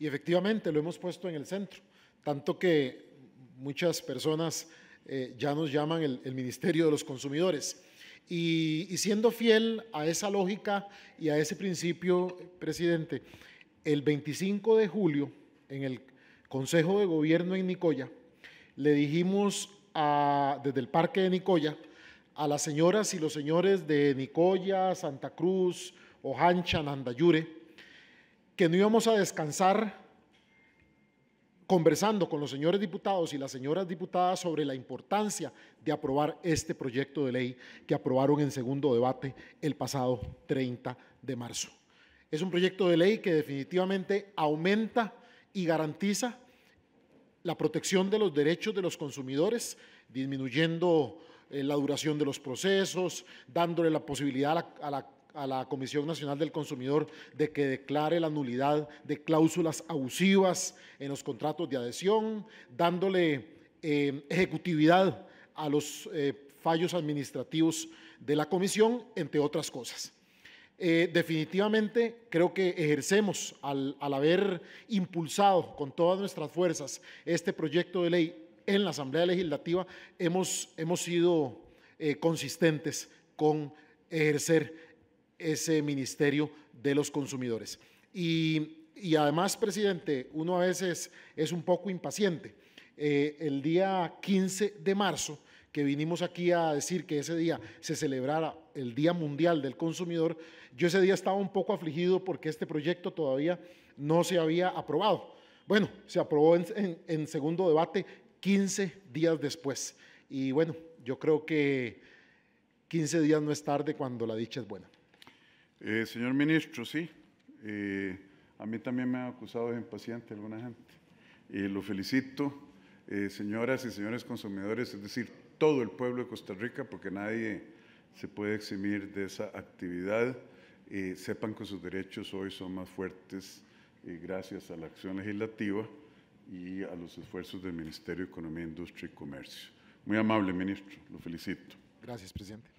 Y efectivamente lo hemos puesto en el centro, tanto que muchas personas eh, ya nos llaman el, Ministerio de los Consumidores. Y, siendo fiel a esa lógica y a ese principio, presidente, el 25 de julio, en el Consejo de Gobierno en Nicoya, le dijimos a, desde el Parque de Nicoya a las señoras y los señores de Nicoya, Santa Cruz, Ojancha, Nandayure, que no íbamos a descansar conversando con los señores diputados y las señoras diputadas sobre la importancia de aprobar este proyecto de ley que aprobaron en segundo debate el pasado 30 de marzo. Es un proyecto de ley que definitivamente aumenta y garantiza la protección de los derechos de los consumidores, disminuyendo eh, la duración de los procesos, dándole la posibilidad a la, a la Comisión Nacional del Consumidor de que declare la nulidad de cláusulas abusivas en los contratos de adhesión, dándole eh, ejecutividad a los eh, fallos administrativos de la Comisión, entre otras cosas. Eh, definitivamente creo que ejercemos, al, haber impulsado con todas nuestras fuerzas este proyecto de ley en la Asamblea Legislativa, hemos, hemos sido consistentes con ejercer ese Ministerio de los Consumidores. Y, además, presidente, uno a veces es un poco impaciente. Eh, el día 15 de marzo, que vinimos aquí a decir que ese día se celebrara el Día Mundial del Consumidor, yo ese día estaba un poco afligido porque este proyecto todavía no se había aprobado. Bueno, se aprobó en, en segundo debate 15 días después. Y bueno, yo creo que 15 días no es tarde cuando la dicha es buena. Eh, señor ministro, sí, eh, a mí también me han acusado de impaciente alguna gente. lo felicito, eh, señoras y señores consumidores, es decir, todo el pueblo de Costa Rica, porque nadie se puede eximir de esa actividad. sepan que sus derechos hoy son más fuertes gracias a la acción legislativa y a los esfuerzos del Ministerio de Economía, Industria y Comercio. Muy amable, ministro, lo felicito. Gracias, presidente.